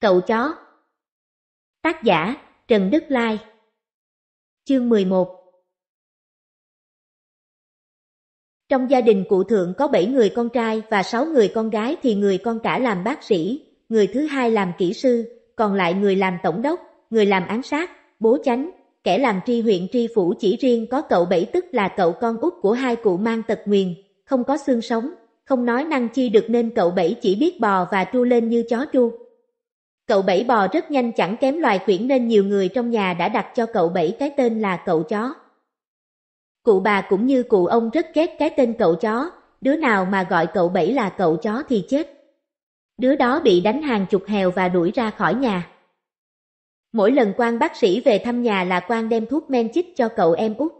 Cậu chó Tác giả Trần Đức Lai Chương 11 Trong gia đình cụ thượng có 7 người con trai và 6 người con gái thì người con cả làm bác sĩ, người thứ hai làm kỹ sư, còn lại người làm tổng đốc, người làm án sát, bố chánh, kẻ làm tri huyện tri phủ chỉ riêng có cậu bảy tức là cậu con út của hai cụ mang tật nguyền, không có xương sống, không nói năng chi được nên cậu bảy chỉ biết bò và tru lên như chó tru. Cậu Bảy bò rất nhanh chẳng kém loài khuyển nên nhiều người trong nhà đã đặt cho cậu Bảy cái tên là cậu chó. Cụ bà cũng như cụ ông rất ghét cái tên cậu chó, đứa nào mà gọi cậu Bảy là cậu chó thì chết. Đứa đó bị đánh hàng chục hèo và đuổi ra khỏi nhà. Mỗi lần quan bác sĩ về thăm nhà là quan đem thuốc men chích cho cậu em út.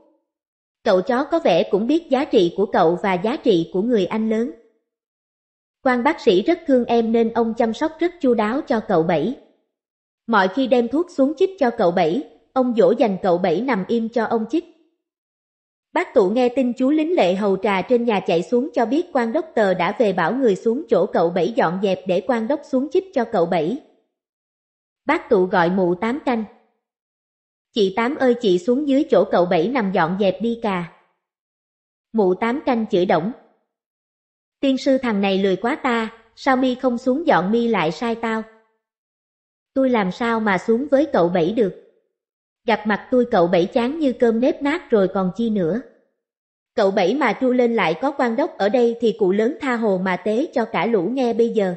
Cậu chó có vẻ cũng biết giá trị của cậu và giá trị của người anh lớn. Quan bác sĩ rất thương em nên ông chăm sóc rất chu đáo cho cậu Bảy. Mọi khi đem thuốc xuống chích cho cậu Bảy, ông dỗ dành cậu Bảy nằm im cho ông chích. Bác tụ nghe tin chú lính lệ hầu trà trên nhà chạy xuống cho biết quan đốc tờ đã về bảo người xuống chỗ cậu Bảy dọn dẹp để quan đốc xuống chích cho cậu Bảy. Bác tụ gọi mụ tám canh. Chị tám ơi chị xuống dưới chỗ cậu Bảy nằm dọn dẹp đi cà. Mụ tám canh chửi động. Tiên sư thằng này lười quá ta, sao mi không xuống dọn mi lại sai tao? Tôi làm sao mà xuống với cậu bảy được? Gặp mặt tôi cậu bảy chán như cơm nếp nát rồi còn chi nữa. Cậu bảy mà tru lên lại có quan đốc ở đây thì cụ lớn tha hồ mà tế cho cả lũ nghe bây giờ.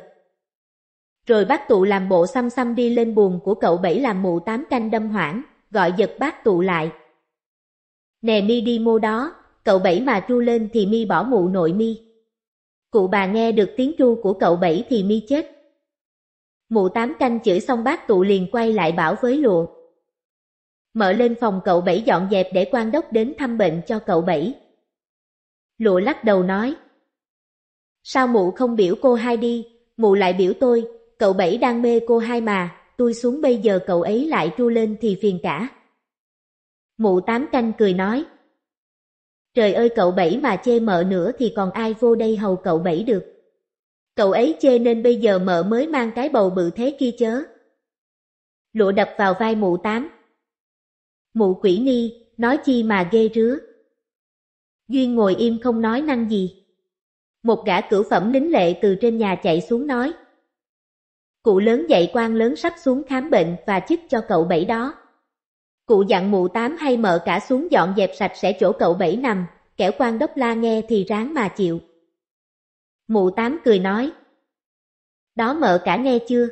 Rồi bác tụ làm bộ xăm xăm đi lên buồn của cậu bảy làm mụ tám canh đâm hoảng, gọi giật bác tụ lại. Nè mi đi mua đó, cậu bảy mà tru lên thì mi bỏ mụ nội mi. Cụ bà nghe được tiếng tru của cậu bảy thì mi chết. Mụ tám canh chửi xong bác tụ liền quay lại bảo với lụa. Mở lên phòng cậu bảy dọn dẹp để quan đốc đến thăm bệnh cho cậu bảy. Lụa lắc đầu nói. Sao mụ không biểu cô hai đi, mụ lại biểu tôi, cậu bảy đang mê cô hai mà, tôi xuống bây giờ cậu ấy lại tru lên thì phiền cả. Mụ tám canh cười nói. Trời ơi cậu bảy mà chê mợ nữa thì còn ai vô đây hầu cậu bảy được. Cậu ấy chê nên bây giờ mợ mới mang cái bầu bự thế kia chớ. Lụa đập vào vai mụ tám. Mụ quỷ ni, nói chi mà ghê rứa. Duyên ngồi im không nói năng gì. Một gã cửu phẩm lính lệ từ trên nhà chạy xuống nói. Cụ lớn dạy quan lớn sắp xuống khám bệnh và chức cho cậu bảy đó. Cụ dặn mụ tám hay mở cả xuống dọn dẹp sạch sẽ chỗ cậu bảy nằm, kẻ quan đốc la nghe thì ráng mà chịu. Mụ tám cười nói. Đó mở cả nghe chưa?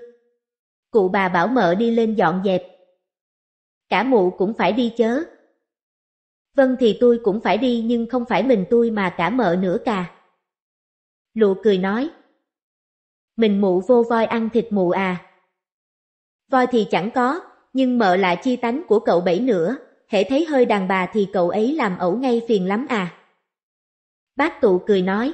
Cụ bà bảo mở đi lên dọn dẹp. Cả mụ cũng phải đi chớ. Vâng thì tôi cũng phải đi nhưng không phải mình tôi mà cả mợ nữa cà. Lụ cười nói. Mình mụ vô voi ăn thịt mụ à. Voi thì chẳng có, nhưng mợ là chi tánh của cậu bảy nữa, hễ thấy hơi đàn bà thì cậu ấy làm ẩu ngay phiền lắm à. Bác tụ cười nói,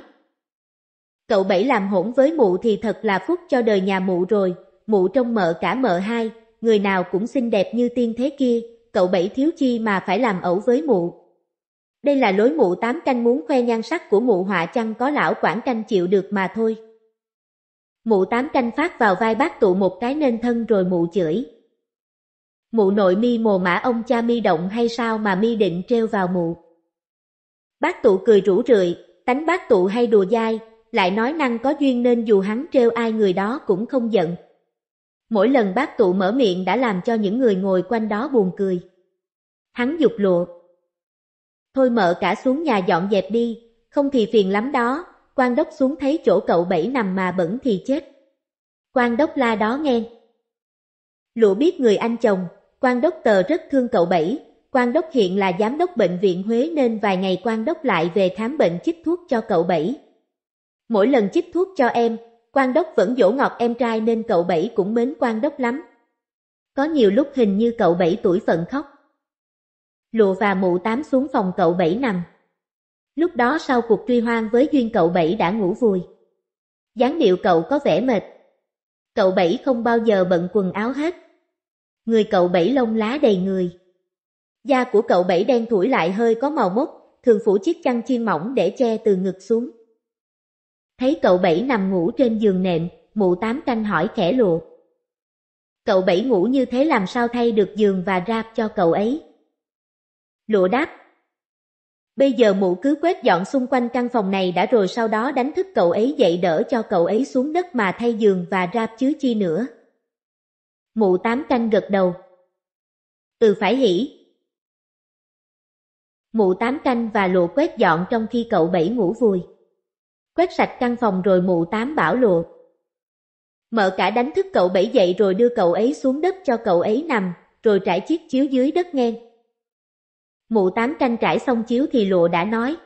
cậu bảy làm hỗn với mụ thì thật là phúc cho đời nhà mụ rồi, mụ trong mợ cả mợ hai, người nào cũng xinh đẹp như tiên thế kia, cậu bảy thiếu chi mà phải làm ẩu với mụ. Đây là lối mụ tám canh muốn khoe nhan sắc của mụ họa chăng có lão quản canh chịu được mà thôi. Mụ tám canh phát vào vai bác tụ một cái nên thân rồi mụ chửi. Mụ nội mi mồ mã ông cha mi động hay sao mà mi định treo vào mụ. Bác tụ cười rủ rượi, tánh bác tụ hay đùa dai, lại nói năng có duyên nên dù hắn treo ai người đó cũng không giận. Mỗi lần bác tụ mở miệng đã làm cho những người ngồi quanh đó buồn cười. Hắn dục lụa. Thôi mở cả xuống nhà dọn dẹp đi, không thì phiền lắm đó, quan đốc xuống thấy chỗ cậu bảy nằm mà bẩn thì chết. Quan đốc la đó nghe. Lụa biết người anh chồng, quan đốc tờ rất thương cậu Bảy, quan đốc hiện là giám đốc bệnh viện Huế nên vài ngày quan đốc lại về khám bệnh chích thuốc cho cậu Bảy. Mỗi lần chích thuốc cho em, quan đốc vẫn dỗ ngọt em trai nên cậu Bảy cũng mến quan đốc lắm. Có nhiều lúc hình như cậu Bảy tuổi phận khóc. Lụa và mụ tám xuống phòng cậu Bảy nằm. Lúc đó sau cuộc truy hoang với duyên cậu Bảy đã ngủ vùi. dáng điệu cậu có vẻ mệt. Cậu Bảy không bao giờ bận quần áo hết người cậu bảy lông lá đầy người. Da của cậu bảy đen thủi lại hơi có màu mốc, thường phủ chiếc chăn chiên mỏng để che từ ngực xuống. Thấy cậu bảy nằm ngủ trên giường nệm, mụ tám canh hỏi khẽ lụa. Cậu bảy ngủ như thế làm sao thay được giường và rạp cho cậu ấy? Lụa đáp. Bây giờ mụ cứ quét dọn xung quanh căn phòng này đã rồi sau đó đánh thức cậu ấy dậy đỡ cho cậu ấy xuống đất mà thay giường và rạp chứ chi nữa. Mụ tám canh gật đầu. Từ phải hỉ. Mụ tám canh và lụa quét dọn trong khi cậu bảy ngủ vùi. Quét sạch căn phòng rồi mụ tám bảo lụa. mở cả đánh thức cậu bảy dậy rồi đưa cậu ấy xuống đất cho cậu ấy nằm, rồi trải chiếc chiếu dưới đất ngang. Mụ tám canh trải xong chiếu thì lụa đã nói.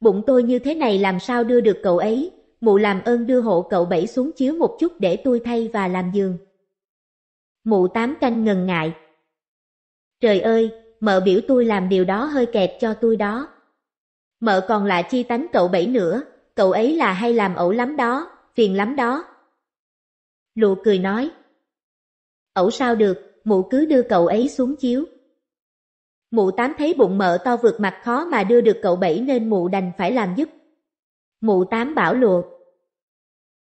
Bụng tôi như thế này làm sao đưa được cậu ấy, mụ làm ơn đưa hộ cậu bảy xuống chiếu một chút để tôi thay và làm giường. Mụ tám canh ngần ngại. Trời ơi, mợ biểu tôi làm điều đó hơi kẹt cho tôi đó. Mợ còn là chi tánh cậu bảy nữa, cậu ấy là hay làm ẩu lắm đó, phiền lắm đó. Lụ cười nói. Ẩu sao được, mụ cứ đưa cậu ấy xuống chiếu. Mụ tám thấy bụng mợ to vượt mặt khó mà đưa được cậu bảy nên mụ đành phải làm giúp. Mụ tám bảo luộc.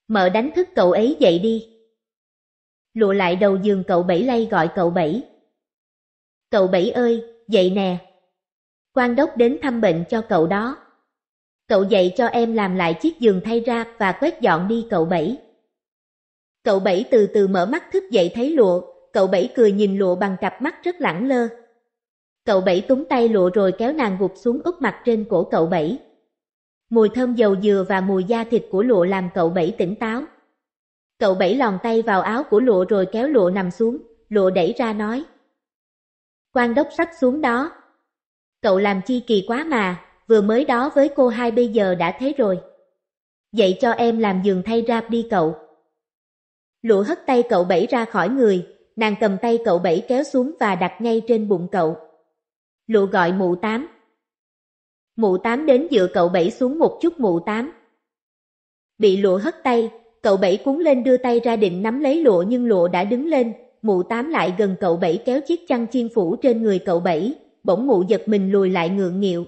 Mợ đánh thức cậu ấy dậy đi lụa lại đầu giường cậu Bảy lay gọi cậu Bảy. Cậu Bảy ơi, dậy nè. Quan đốc đến thăm bệnh cho cậu đó. Cậu dậy cho em làm lại chiếc giường thay ra và quét dọn đi cậu Bảy. Cậu Bảy từ từ mở mắt thức dậy thấy lụa, cậu Bảy cười nhìn lụa bằng cặp mắt rất lẳng lơ. Cậu Bảy túng tay lụa rồi kéo nàng gục xuống úp mặt trên cổ cậu Bảy. Mùi thơm dầu dừa và mùi da thịt của lụa làm cậu Bảy tỉnh táo, Cậu bẫy lòng tay vào áo của lụa rồi kéo lụa nằm xuống, lụa đẩy ra nói. Quan đốc sách xuống đó. Cậu làm chi kỳ quá mà, vừa mới đó với cô hai bây giờ đã thế rồi. vậy cho em làm giường thay ráp đi cậu. Lụa hất tay cậu bẫy ra khỏi người, nàng cầm tay cậu bẫy kéo xuống và đặt ngay trên bụng cậu. Lụa gọi mụ tám. Mụ tám đến dựa cậu bẫy xuống một chút mụ tám. Bị lụa hất tay, Cậu bảy cuốn lên đưa tay ra định nắm lấy lụa nhưng lụa đã đứng lên, mụ tám lại gần cậu bảy kéo chiếc chăn chiên phủ trên người cậu bảy, bỗng mụ giật mình lùi lại ngượng nghịu.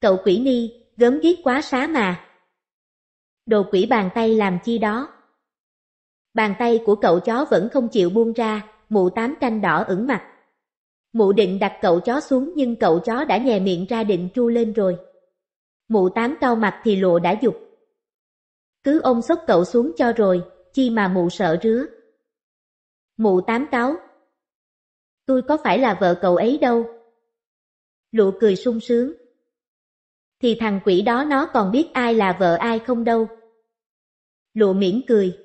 Cậu quỷ ni, gớm ghiết quá xá mà. Đồ quỷ bàn tay làm chi đó. Bàn tay của cậu chó vẫn không chịu buông ra, mụ tám canh đỏ ửng mặt. Mụ định đặt cậu chó xuống nhưng cậu chó đã nhè miệng ra định tru lên rồi. Mụ tám cau mặt thì lụa đã dục cứ ôm sốc cậu xuống cho rồi, chi mà mụ sợ rứa. Mụ tám cáo. Tôi có phải là vợ cậu ấy đâu. Lụ cười sung sướng. Thì thằng quỷ đó nó còn biết ai là vợ ai không đâu. Lụ miễn cười.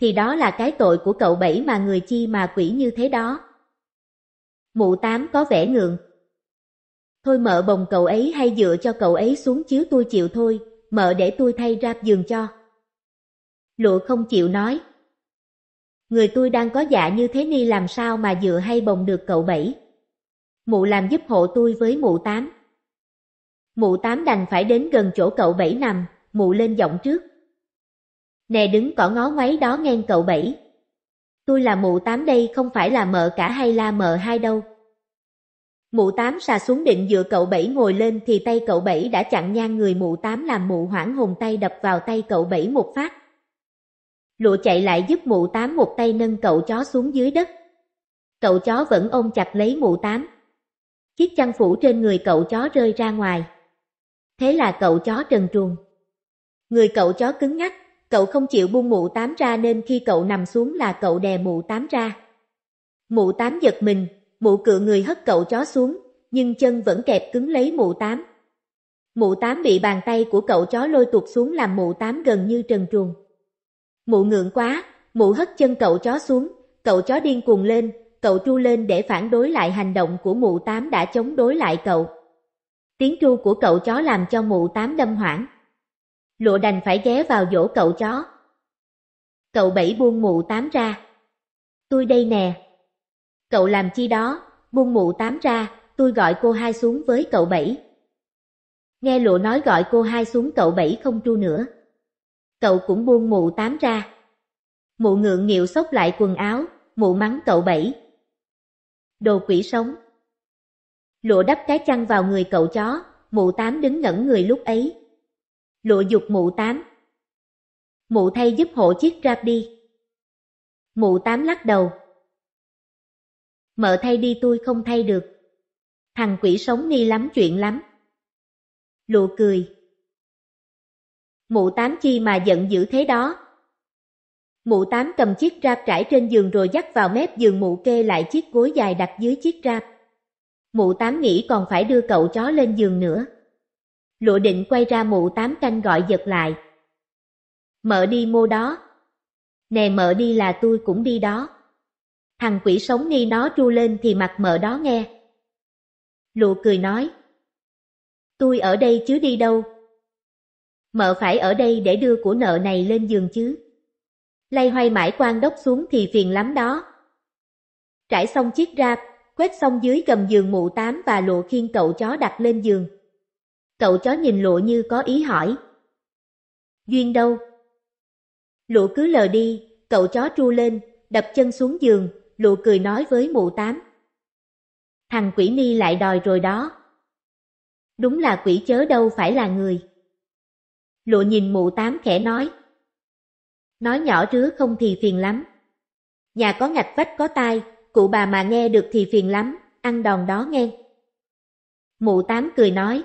Thì đó là cái tội của cậu bảy mà người chi mà quỷ như thế đó. Mụ tám có vẻ ngượng. Thôi mở bồng cậu ấy hay dựa cho cậu ấy xuống chiếu tôi chịu thôi, mợ để tôi thay ra giường cho. Lụa không chịu nói. Người tôi đang có dạ như thế ni làm sao mà dựa hay bồng được cậu bảy. Mụ làm giúp hộ tôi với mụ tám. Mụ tám đành phải đến gần chỗ cậu bảy nằm, mụ lên giọng trước. Nè đứng cỏ ngó ngoáy đó ngang cậu bảy. Tôi là mụ tám đây không phải là mợ cả hay là mợ hai đâu. Mụ tám xà xuống định dựa cậu bảy ngồi lên thì tay cậu bảy đã chặn ngang người mụ tám làm mụ hoảng hồn tay đập vào tay cậu bảy một phát. Lụa chạy lại giúp mụ tám một tay nâng cậu chó xuống dưới đất. Cậu chó vẫn ôm chặt lấy mụ tám. Chiếc chăn phủ trên người cậu chó rơi ra ngoài. Thế là cậu chó trần truồng. Người cậu chó cứng ngắc, cậu không chịu buông mụ tám ra nên khi cậu nằm xuống là cậu đè mụ tám ra. Mụ tám giật mình, Mụ cựa người hất cậu chó xuống, nhưng chân vẫn kẹp cứng lấy mụ tám. Mụ tám bị bàn tay của cậu chó lôi tuột xuống làm mụ tám gần như trần truồng. Mụ ngượng quá, mụ hất chân cậu chó xuống, cậu chó điên cuồng lên, cậu tru lên để phản đối lại hành động của mụ tám đã chống đối lại cậu. Tiếng tru của cậu chó làm cho mụ tám đâm hoảng. Lộ đành phải ghé vào dỗ cậu chó. Cậu bảy buông mụ tám ra. Tôi đây nè. Cậu làm chi đó, buông mụ tám ra, tôi gọi cô hai xuống với cậu bảy. Nghe lụa nói gọi cô hai xuống cậu bảy không tru nữa. Cậu cũng buông mụ tám ra. Mụ ngượng nghịu xốc lại quần áo, mụ mắng cậu bảy. Đồ quỷ sống. Lụa đắp cái chăn vào người cậu chó, mụ tám đứng ngẩn người lúc ấy. Lụa dục mụ tám. Mụ thay giúp hộ chiếc rạp đi. Mụ tám lắc đầu, Mợ thay đi tôi không thay được. Thằng quỷ sống ni lắm chuyện lắm. Lụ cười. Mụ tám chi mà giận dữ thế đó. Mụ tám cầm chiếc ráp trải trên giường rồi dắt vào mép giường mụ kê lại chiếc gối dài đặt dưới chiếc ráp. Mụ tám nghĩ còn phải đưa cậu chó lên giường nữa. Lụa định quay ra mụ tám canh gọi giật lại. mở đi mua đó. Nè mở đi là tôi cũng đi đó. Thằng quỷ sống ni nó tru lên thì mặt mợ đó nghe. Lụ cười nói. Tôi ở đây chứ đi đâu. Mợ phải ở đây để đưa của nợ này lên giường chứ. Lay hoay mãi quan đốc xuống thì phiền lắm đó. Trải xong chiếc rạp, quét xong dưới gầm giường mụ tám và lụa khiên cậu chó đặt lên giường. Cậu chó nhìn lụa như có ý hỏi. Duyên đâu? Lụa cứ lờ đi, cậu chó tru lên, đập chân xuống giường, Lụ cười nói với mụ tám. Thằng quỷ ni lại đòi rồi đó. Đúng là quỷ chớ đâu phải là người. Lụ nhìn mụ tám khẽ nói. Nói nhỏ chứ không thì phiền lắm. Nhà có ngạch vách có tai, cụ bà mà nghe được thì phiền lắm, ăn đòn đó nghe. Mụ tám cười nói.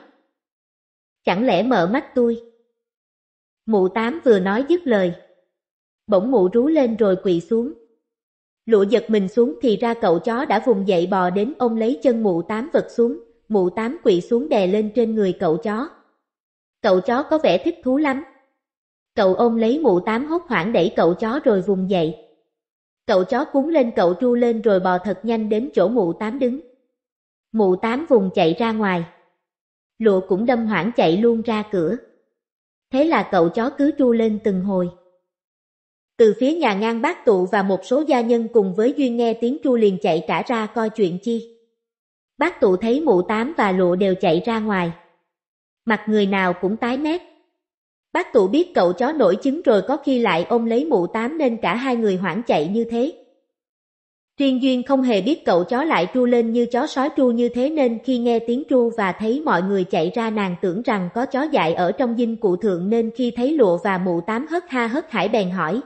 Chẳng lẽ mở mắt tôi? Mụ tám vừa nói dứt lời. Bỗng mụ rú lên rồi quỳ xuống. Lụa giật mình xuống thì ra cậu chó đã vùng dậy bò đến ôm lấy chân mụ tám vật xuống, mụ tám quỵ xuống đè lên trên người cậu chó. Cậu chó có vẻ thích thú lắm. Cậu ôm lấy mụ tám hốt hoảng đẩy cậu chó rồi vùng dậy. Cậu chó cuốn lên cậu tru lên rồi bò thật nhanh đến chỗ mụ tám đứng. Mụ tám vùng chạy ra ngoài. Lụa cũng đâm hoảng chạy luôn ra cửa. Thế là cậu chó cứ tru lên từng hồi. Từ phía nhà ngang bác tụ và một số gia nhân cùng với Duyên nghe tiếng chu liền chạy trả ra coi chuyện chi. Bác tụ thấy mụ tám và lụ đều chạy ra ngoài. Mặt người nào cũng tái mét. Bác tụ biết cậu chó nổi chứng rồi có khi lại ôm lấy mụ tám nên cả hai người hoảng chạy như thế. Tuyên Duyên không hề biết cậu chó lại tru lên như chó sói tru như thế nên khi nghe tiếng tru và thấy mọi người chạy ra nàng tưởng rằng có chó dại ở trong dinh cụ thượng nên khi thấy lụa và mụ tám hất ha hất hải bèn hỏi,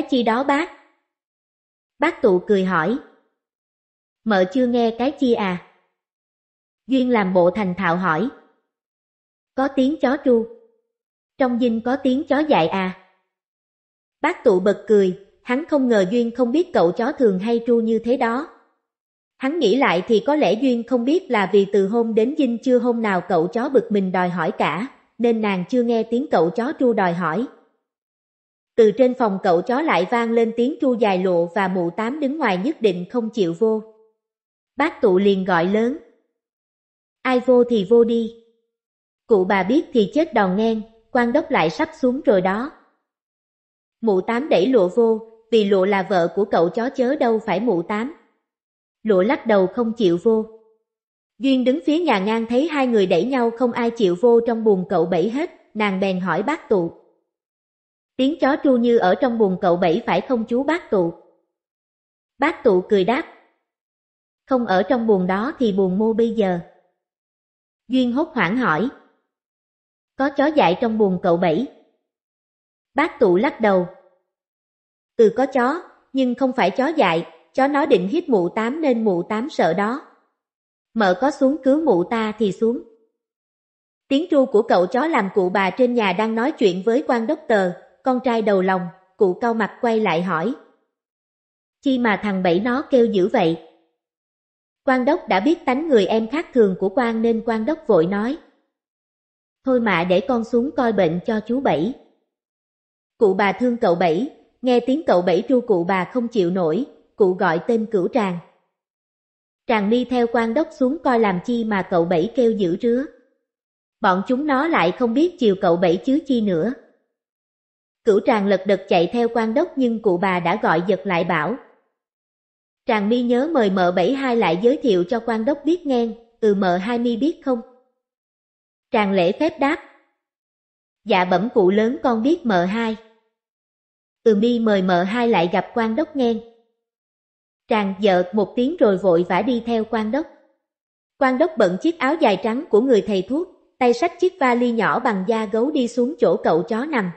cái chi đó bác? Bác tụ cười hỏi. Mợ chưa nghe cái chi à? Duyên làm bộ thành thạo hỏi. Có tiếng chó tru. Trong dinh có tiếng chó dại à? Bác tụ bật cười, hắn không ngờ Duyên không biết cậu chó thường hay tru như thế đó. Hắn nghĩ lại thì có lẽ Duyên không biết là vì từ hôm đến dinh chưa hôm nào cậu chó bực mình đòi hỏi cả, nên nàng chưa nghe tiếng cậu chó tru đòi hỏi. Từ trên phòng cậu chó lại vang lên tiếng chu dài lộ và mụ tám đứng ngoài nhất định không chịu vô. Bác tụ liền gọi lớn. Ai vô thì vô đi. Cụ bà biết thì chết đòn ngang, quan đốc lại sắp xuống rồi đó. Mụ tám đẩy lộ vô, vì lộ là vợ của cậu chó chớ đâu phải mụ tám. lộ lắc đầu không chịu vô. Duyên đứng phía nhà ngang thấy hai người đẩy nhau không ai chịu vô trong buồn cậu bẫy hết, nàng bèn hỏi bác tụ. Tiếng chó tru như ở trong buồng cậu bảy phải không chú bác tụ? Bác tụ cười đáp. Không ở trong buồng đó thì buồn mô bây giờ. Duyên hốt hoảng hỏi. Có chó dại trong buồng cậu bảy. Bác tụ lắc đầu. Ừ có chó, nhưng không phải chó dại, chó nó định hít mụ tám nên mụ tám sợ đó. Mợ có xuống cứu mụ ta thì xuống. Tiếng tru của cậu chó làm cụ bà trên nhà đang nói chuyện với quan đốc tờ, con trai đầu lòng, cụ cao mặt quay lại hỏi. Chi mà thằng bảy nó kêu dữ vậy? Quan đốc đã biết tánh người em khác thường của quan nên quan đốc vội nói. Thôi mà để con xuống coi bệnh cho chú bảy. Cụ bà thương cậu bảy, nghe tiếng cậu bảy tru cụ bà không chịu nổi, cụ gọi tên cửu tràng. Tràng đi theo quan đốc xuống coi làm chi mà cậu bảy kêu dữ rứa. Bọn chúng nó lại không biết chiều cậu bảy chứ chi nữa. Cửu tràng lật đật chạy theo quan đốc nhưng cụ bà đã gọi giật lại bảo. Tràng mi nhớ mời mợ 72 lại giới thiệu cho quan đốc biết nghe, từ mợ 2 mi biết không? Tràng lễ phép đáp. Dạ bẩm cụ lớn con biết mợ 2. từ mi mời mợ 2 lại gặp quan đốc nghe. Tràng vợt một tiếng rồi vội vã đi theo quan đốc. Quan đốc bận chiếc áo dài trắng của người thầy thuốc, tay sách chiếc vali nhỏ bằng da gấu đi xuống chỗ cậu chó nằm.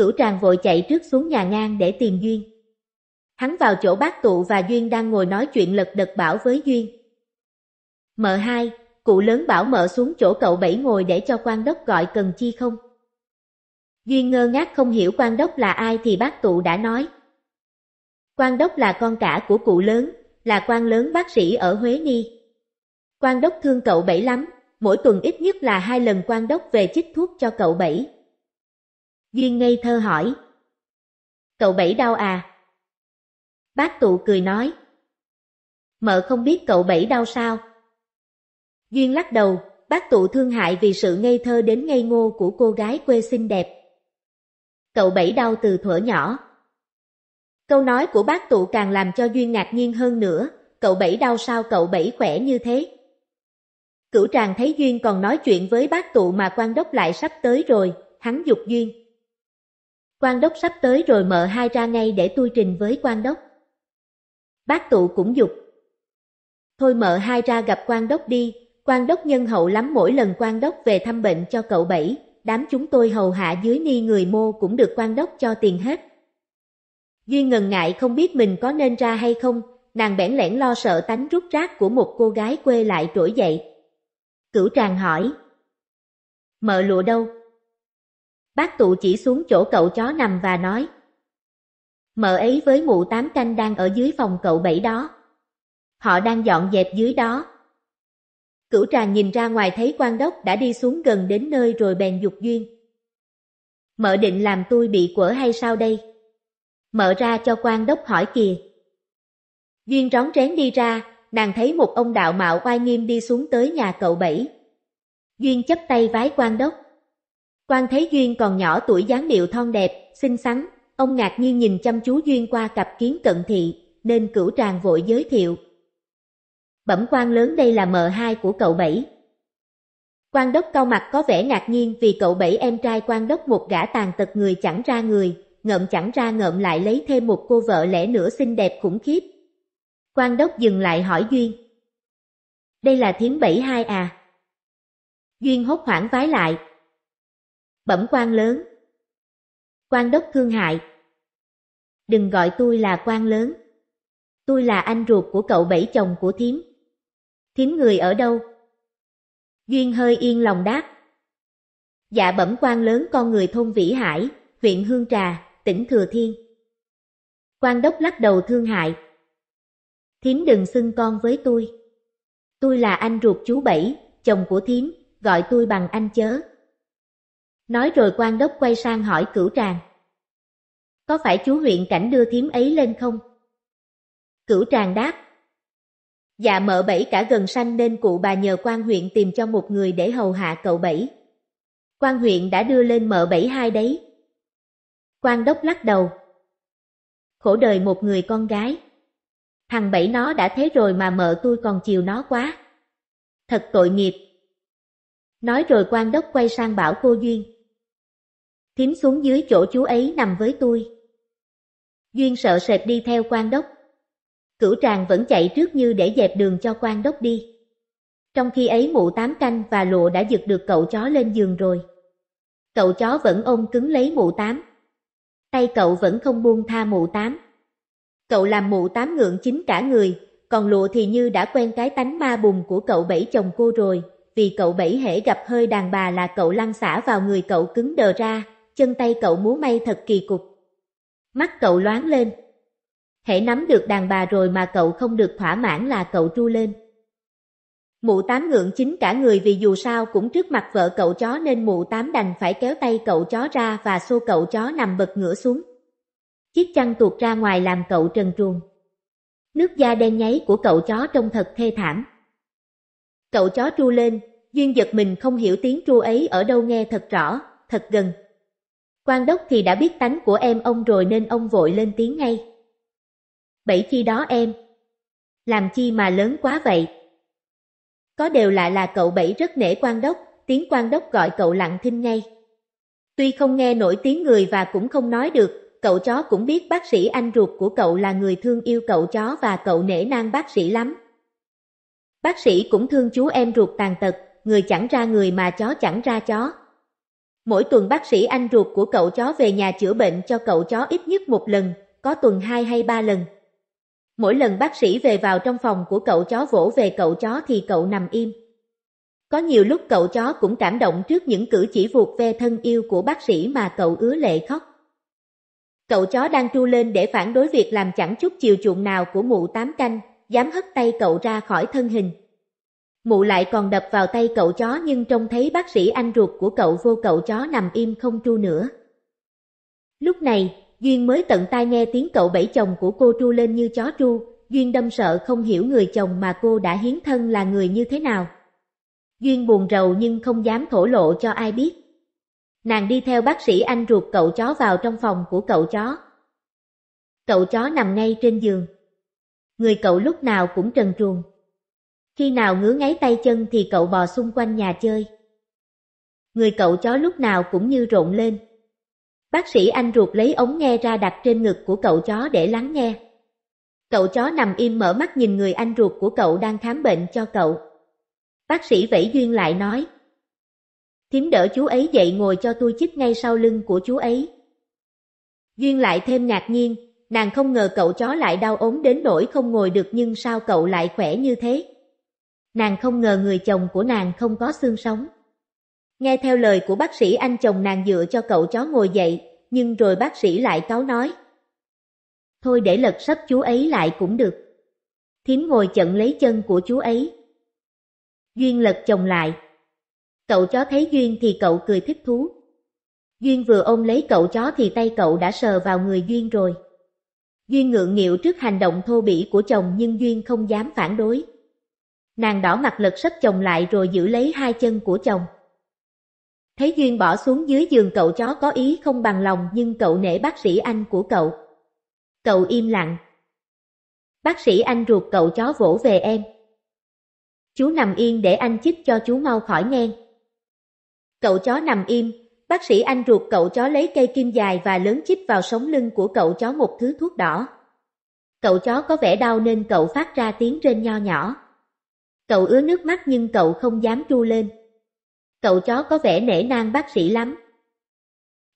Cửu Tràng vội chạy trước xuống nhà ngang để tìm Duyên. Hắn vào chỗ bác tụ và Duyên đang ngồi nói chuyện lật đật bảo với Duyên. Mợ hai, cụ lớn bảo mợ xuống chỗ cậu bảy ngồi để cho quan đốc gọi cần chi không? Duyên ngơ ngác không hiểu quan đốc là ai thì bác tụ đã nói. Quan đốc là con cả của cụ lớn, là quan lớn bác sĩ ở Huế Ni. Quan đốc thương cậu bảy lắm, mỗi tuần ít nhất là hai lần quan đốc về chích thuốc cho cậu bảy. Duyên ngây thơ hỏi. Cậu bảy đau à? Bác tụ cười nói. Mợ không biết cậu bảy đau sao? Duyên lắc đầu, bác tụ thương hại vì sự ngây thơ đến ngây ngô của cô gái quê xinh đẹp. Cậu bảy đau từ thuở nhỏ. Câu nói của bác tụ càng làm cho Duyên ngạc nhiên hơn nữa, cậu bảy đau sao cậu bảy khỏe như thế? Cửu tràng thấy Duyên còn nói chuyện với bác tụ mà quan đốc lại sắp tới rồi, hắn dục Duyên. Quan đốc sắp tới rồi mợ hai ra ngay để tôi trình với quan đốc. Bác tụ cũng dục. Thôi mợ hai ra gặp quan đốc đi, quan đốc nhân hậu lắm mỗi lần quan đốc về thăm bệnh cho cậu bảy, đám chúng tôi hầu hạ dưới ni người mô cũng được quan đốc cho tiền hết. Duy ngần ngại không biết mình có nên ra hay không, nàng bẽn lẽn lo sợ tánh rút rác của một cô gái quê lại trỗi dậy. Cửu tràng hỏi. Mợ lụa đâu? Bác tụ chỉ xuống chỗ cậu chó nằm và nói. Mợ ấy với mụ tám canh đang ở dưới phòng cậu bảy đó. Họ đang dọn dẹp dưới đó. Cửu tràng nhìn ra ngoài thấy quan đốc đã đi xuống gần đến nơi rồi bèn dục duyên. Mợ định làm tôi bị quở hay sao đây? Mợ ra cho quan đốc hỏi kìa. Duyên rón rén đi ra, nàng thấy một ông đạo mạo oai nghiêm đi xuống tới nhà cậu bảy. Duyên chấp tay vái quan đốc. Quan Thế Duyên còn nhỏ tuổi dáng điệu thon đẹp, xinh xắn, ông ngạc nhiên nhìn chăm chú Duyên qua cặp kiến cận thị, nên cửu tràng vội giới thiệu. Bẩm quan lớn đây là mợ hai của cậu bảy. Quan đốc cao mặt có vẻ ngạc nhiên vì cậu bảy em trai quan đốc một gã tàn tật người chẳng ra người, ngậm chẳng ra ngậm lại lấy thêm một cô vợ lẽ nữa xinh đẹp khủng khiếp. Quan đốc dừng lại hỏi Duyên. Đây là thiến bảy hai à? Duyên hốt hoảng vái lại, bẩm quan lớn. Quan đốc thương hại. Đừng gọi tôi là quan lớn. Tôi là anh ruột của cậu bảy chồng của thím. Thím người ở đâu? Duyên hơi yên lòng đáp. Dạ bẩm quan lớn con người thôn Vĩ Hải, huyện Hương Trà, tỉnh Thừa Thiên. Quan đốc lắc đầu thương hại. Thím đừng xưng con với tôi. Tôi là anh ruột chú Bảy, chồng của thím, gọi tôi bằng anh chớ. Nói rồi quan đốc quay sang hỏi cửu tràng. Có phải chú huyện cảnh đưa thiếm ấy lên không? Cửu tràng đáp. Dạ mợ bảy cả gần sanh nên cụ bà nhờ quan huyện tìm cho một người để hầu hạ cậu bảy. Quan huyện đã đưa lên mợ bảy hai đấy. Quan đốc lắc đầu. Khổ đời một người con gái. Thằng bảy nó đã thế rồi mà mợ tôi còn chiều nó quá. Thật tội nghiệp. Nói rồi quan đốc quay sang bảo cô Duyên kiếm xuống dưới chỗ chú ấy nằm với tôi. Duyên sợ sệt đi theo quan đốc. Cửu tràng vẫn chạy trước như để dẹp đường cho quan đốc đi. Trong khi ấy mụ tám canh và lụa đã giật được cậu chó lên giường rồi. Cậu chó vẫn ôm cứng lấy mụ tám. Tay cậu vẫn không buông tha mụ tám. Cậu làm mụ tám ngượng chính cả người, còn lụa thì như đã quen cái tánh ma bùng của cậu bảy chồng cô rồi, vì cậu bảy hễ gặp hơi đàn bà là cậu lăn xả vào người cậu cứng đờ ra, chân tay cậu múa may thật kỳ cục. Mắt cậu loáng lên. Hễ nắm được đàn bà rồi mà cậu không được thỏa mãn là cậu tru lên. Mụ tám ngượng chính cả người vì dù sao cũng trước mặt vợ cậu chó nên mụ tám đành phải kéo tay cậu chó ra và xô cậu chó nằm bật ngửa xuống. Chiếc chăn tuột ra ngoài làm cậu trần truồng. Nước da đen nháy của cậu chó trông thật thê thảm. Cậu chó tru lên, Duyên giật mình không hiểu tiếng tru ấy ở đâu nghe thật rõ, thật gần. Quan đốc thì đã biết tánh của em ông rồi nên ông vội lên tiếng ngay. Bảy chi đó em, làm chi mà lớn quá vậy? Có điều lạ là cậu Bảy rất nể quan đốc, tiếng quan đốc gọi cậu lặng thinh ngay. Tuy không nghe nổi tiếng người và cũng không nói được, cậu chó cũng biết bác sĩ anh ruột của cậu là người thương yêu cậu chó và cậu nể nang bác sĩ lắm. Bác sĩ cũng thương chú em ruột tàn tật, người chẳng ra người mà chó chẳng ra chó, Mỗi tuần bác sĩ anh ruột của cậu chó về nhà chữa bệnh cho cậu chó ít nhất một lần, có tuần hai hay ba lần. Mỗi lần bác sĩ về vào trong phòng của cậu chó vỗ về cậu chó thì cậu nằm im. Có nhiều lúc cậu chó cũng cảm động trước những cử chỉ vuột ve thân yêu của bác sĩ mà cậu ứa lệ khóc. Cậu chó đang tru lên để phản đối việc làm chẳng chút chiều chuộng nào của mụ tám canh, dám hất tay cậu ra khỏi thân hình. Mụ lại còn đập vào tay cậu chó nhưng trông thấy bác sĩ anh ruột của cậu vô cậu chó nằm im không tru nữa. Lúc này, Duyên mới tận tai nghe tiếng cậu bảy chồng của cô tru lên như chó tru, Duyên đâm sợ không hiểu người chồng mà cô đã hiến thân là người như thế nào. Duyên buồn rầu nhưng không dám thổ lộ cho ai biết. Nàng đi theo bác sĩ anh ruột cậu chó vào trong phòng của cậu chó. Cậu chó nằm ngay trên giường. Người cậu lúc nào cũng trần truồng. Khi nào ngứa ngáy tay chân thì cậu bò xung quanh nhà chơi. Người cậu chó lúc nào cũng như rộn lên. Bác sĩ anh ruột lấy ống nghe ra đặt trên ngực của cậu chó để lắng nghe. Cậu chó nằm im mở mắt nhìn người anh ruột của cậu đang khám bệnh cho cậu. Bác sĩ vẫy duyên lại nói. Thím đỡ chú ấy dậy ngồi cho tôi chích ngay sau lưng của chú ấy. Duyên lại thêm ngạc nhiên, nàng không ngờ cậu chó lại đau ốm đến nỗi không ngồi được nhưng sao cậu lại khỏe như thế. Nàng không ngờ người chồng của nàng không có xương sống. Nghe theo lời của bác sĩ anh chồng nàng dựa cho cậu chó ngồi dậy, nhưng rồi bác sĩ lại cáo nói. Thôi để lật sấp chú ấy lại cũng được. Thiếm ngồi chận lấy chân của chú ấy. Duyên lật chồng lại. Cậu chó thấy Duyên thì cậu cười thích thú. Duyên vừa ôm lấy cậu chó thì tay cậu đã sờ vào người Duyên rồi. Duyên ngượng nghịu trước hành động thô bỉ của chồng nhưng Duyên không dám phản đối. Nàng đỏ mặt lật sấp chồng lại rồi giữ lấy hai chân của chồng. Thấy Duyên bỏ xuống dưới giường cậu chó có ý không bằng lòng nhưng cậu nể bác sĩ anh của cậu. Cậu im lặng. Bác sĩ anh ruột cậu chó vỗ về em. Chú nằm yên để anh chích cho chú mau khỏi nhen. Cậu chó nằm im, bác sĩ anh ruột cậu chó lấy cây kim dài và lớn chích vào sống lưng của cậu chó một thứ thuốc đỏ. Cậu chó có vẻ đau nên cậu phát ra tiếng rên nho nhỏ. Cậu ứa nước mắt nhưng cậu không dám chu lên. Cậu chó có vẻ nể nang bác sĩ lắm.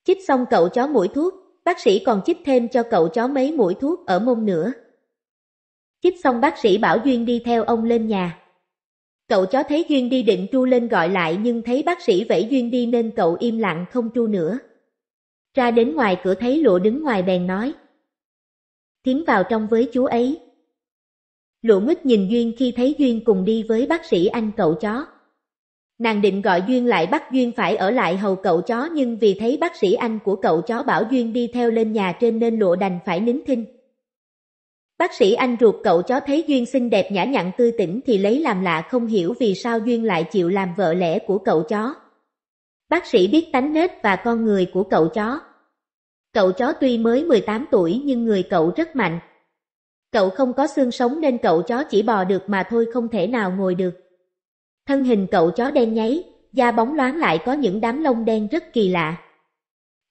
Chích xong cậu chó mũi thuốc, bác sĩ còn chích thêm cho cậu chó mấy mũi thuốc ở mông nữa. Chích xong bác sĩ bảo Duyên đi theo ông lên nhà. Cậu chó thấy Duyên đi định chu lên gọi lại nhưng thấy bác sĩ vẫy Duyên đi nên cậu im lặng không chu nữa. Ra đến ngoài cửa thấy lụa đứng ngoài bèn nói. Tiến vào trong với chú ấy. Lụa mít nhìn Duyên khi thấy Duyên cùng đi với bác sĩ anh cậu chó. Nàng định gọi Duyên lại bắt Duyên phải ở lại hầu cậu chó nhưng vì thấy bác sĩ anh của cậu chó bảo Duyên đi theo lên nhà trên nên lụa đành phải nín thinh. Bác sĩ anh ruột cậu chó thấy Duyên xinh đẹp nhã nhặn tươi tỉnh thì lấy làm lạ không hiểu vì sao Duyên lại chịu làm vợ lẽ của cậu chó. Bác sĩ biết tánh nết và con người của cậu chó. Cậu chó tuy mới 18 tuổi nhưng người cậu rất mạnh, Cậu không có xương sống nên cậu chó chỉ bò được mà thôi không thể nào ngồi được. Thân hình cậu chó đen nháy, da bóng loáng lại có những đám lông đen rất kỳ lạ.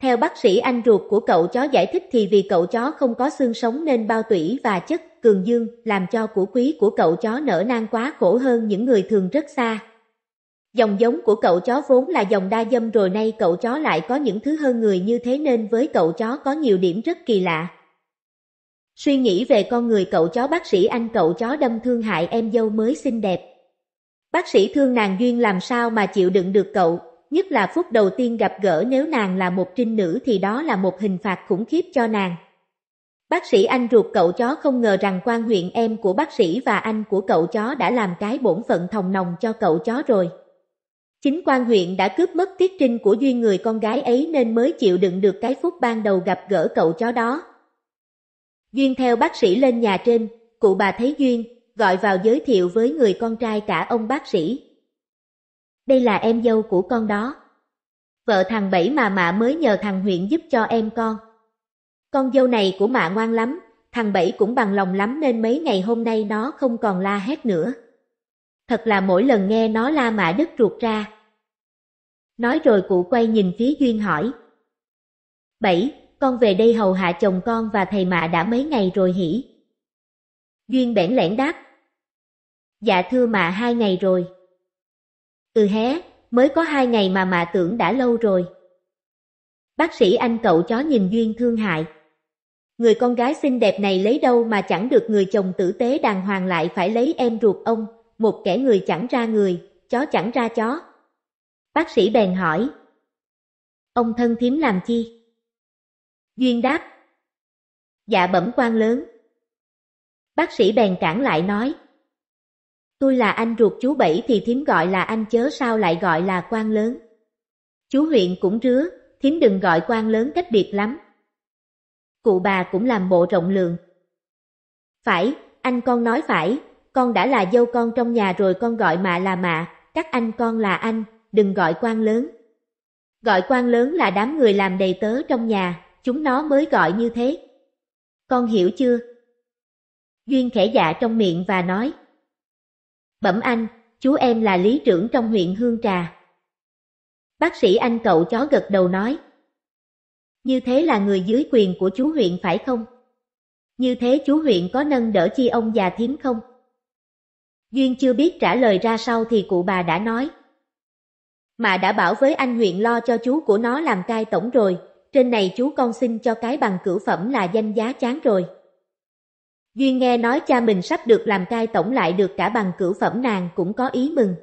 Theo bác sĩ anh ruột của cậu chó giải thích thì vì cậu chó không có xương sống nên bao tủy và chất cường dương làm cho củ quý của cậu chó nở nang quá khổ hơn những người thường rất xa. Dòng giống của cậu chó vốn là dòng đa dâm rồi nay cậu chó lại có những thứ hơn người như thế nên với cậu chó có nhiều điểm rất kỳ lạ. Suy nghĩ về con người cậu chó bác sĩ anh cậu chó đâm thương hại em dâu mới xinh đẹp. Bác sĩ thương nàng duyên làm sao mà chịu đựng được cậu, nhất là phút đầu tiên gặp gỡ nếu nàng là một trinh nữ thì đó là một hình phạt khủng khiếp cho nàng. Bác sĩ anh ruột cậu chó không ngờ rằng quan huyện em của bác sĩ và anh của cậu chó đã làm cái bổn phận thòng nòng cho cậu chó rồi. Chính quan huyện đã cướp mất tiết trinh của duyên người con gái ấy nên mới chịu đựng được cái phút ban đầu gặp gỡ cậu chó đó. Duyên theo bác sĩ lên nhà trên, cụ bà thấy Duyên, gọi vào giới thiệu với người con trai cả ông bác sĩ. Đây là em dâu của con đó. Vợ thằng Bảy mà mạ mới nhờ thằng huyện giúp cho em con. Con dâu này của mạ ngoan lắm, thằng Bảy cũng bằng lòng lắm nên mấy ngày hôm nay nó không còn la hét nữa. Thật là mỗi lần nghe nó la mạ đứt ruột ra. Nói rồi cụ quay nhìn phía Duyên hỏi. Bảy, con về đây hầu hạ chồng con và thầy mạ đã mấy ngày rồi hỉ. Duyên bẽn lẽn đáp. Dạ thưa mạ hai ngày rồi. Ừ hé, mới có hai ngày mà mạ tưởng đã lâu rồi. Bác sĩ anh cậu chó nhìn Duyên thương hại. Người con gái xinh đẹp này lấy đâu mà chẳng được người chồng tử tế đàng hoàng lại phải lấy em ruột ông, một kẻ người chẳng ra người, chó chẳng ra chó. Bác sĩ bèn hỏi. Ông thân thím làm chi? Duyên đáp Dạ bẩm quan lớn Bác sĩ bèn cản lại nói Tôi là anh ruột chú Bảy thì thím gọi là anh chớ sao lại gọi là quan lớn Chú huyện cũng rứa, thím đừng gọi quan lớn cách biệt lắm Cụ bà cũng làm bộ rộng lượng Phải, anh con nói phải, con đã là dâu con trong nhà rồi con gọi mạ là mạ, các anh con là anh, đừng gọi quan lớn. Gọi quan lớn là đám người làm đầy tớ trong nhà chúng nó mới gọi như thế. Con hiểu chưa? Duyên khẽ dạ trong miệng và nói. Bẩm anh, chú em là lý trưởng trong huyện Hương Trà. Bác sĩ anh cậu chó gật đầu nói. Như thế là người dưới quyền của chú huyện phải không? Như thế chú huyện có nâng đỡ chi ông già thím không? Duyên chưa biết trả lời ra sau thì cụ bà đã nói. Mà đã bảo với anh huyện lo cho chú của nó làm cai tổng rồi, trên này chú con xin cho cái bằng cửu phẩm là danh giá chán rồi. duy nghe nói cha mình sắp được làm cai tổng lại được cả bằng cửu phẩm nàng cũng có ý mừng.